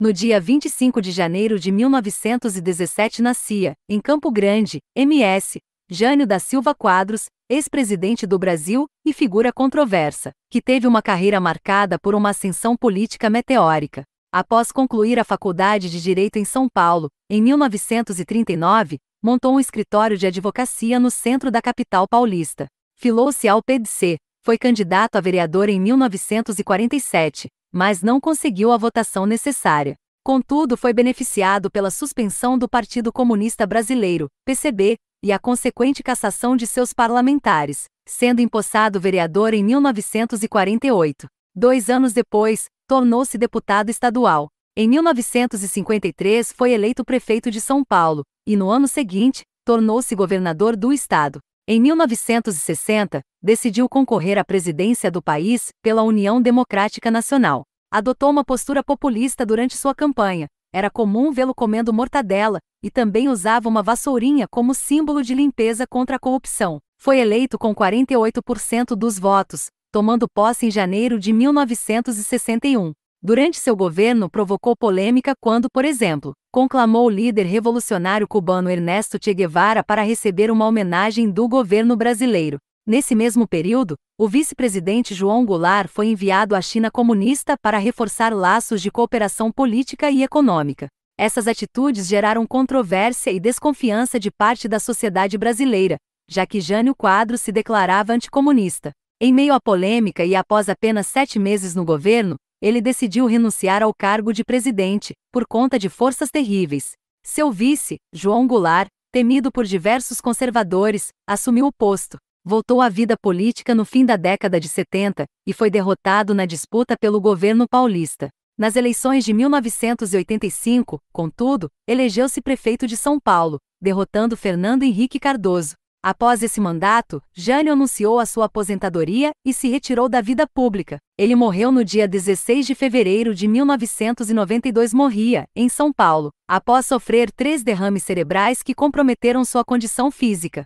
No dia 25 de janeiro de 1917 nascia, em Campo Grande, MS, Jânio da Silva Quadros, ex-presidente do Brasil e figura controversa, que teve uma carreira marcada por uma ascensão política meteórica. Após concluir a Faculdade de Direito em São Paulo, em 1939, montou um escritório de advocacia no centro da capital paulista. Filou-se ao PDC, foi candidato a vereador em 1947, mas não conseguiu a votação necessária. Contudo, foi beneficiado pela suspensão do Partido Comunista Brasileiro, PCB, e a consequente cassação de seus parlamentares, sendo empossado vereador em 1948. Dois anos depois, tornou-se deputado estadual. Em 1953 foi eleito prefeito de São Paulo, e no ano seguinte, tornou-se governador do estado. Em 1960, decidiu concorrer à presidência do país pela União Democrática Nacional. Adotou uma postura populista durante sua campanha. Era comum vê-lo comendo mortadela e também usava uma vassourinha como símbolo de limpeza contra a corrupção. Foi eleito com 48% dos votos, tomando posse em janeiro de 1961. Durante seu governo provocou polêmica quando, por exemplo, conclamou o líder revolucionário cubano Ernesto Che Guevara para receber uma homenagem do governo brasileiro. Nesse mesmo período, o vice-presidente João Goulart foi enviado à China comunista para reforçar laços de cooperação política e econômica. Essas atitudes geraram controvérsia e desconfiança de parte da sociedade brasileira, já que Jânio Quadro se declarava anticomunista. Em meio à polêmica e após apenas sete meses no governo, ele decidiu renunciar ao cargo de presidente, por conta de forças terríveis. Seu vice, João Goulart, temido por diversos conservadores, assumiu o posto. Voltou à vida política no fim da década de 70 e foi derrotado na disputa pelo governo paulista. Nas eleições de 1985, contudo, elegeu-se prefeito de São Paulo, derrotando Fernando Henrique Cardoso. Após esse mandato, Jânio anunciou a sua aposentadoria e se retirou da vida pública. Ele morreu no dia 16 de fevereiro de 1992, morria, em São Paulo, após sofrer três derrames cerebrais que comprometeram sua condição física.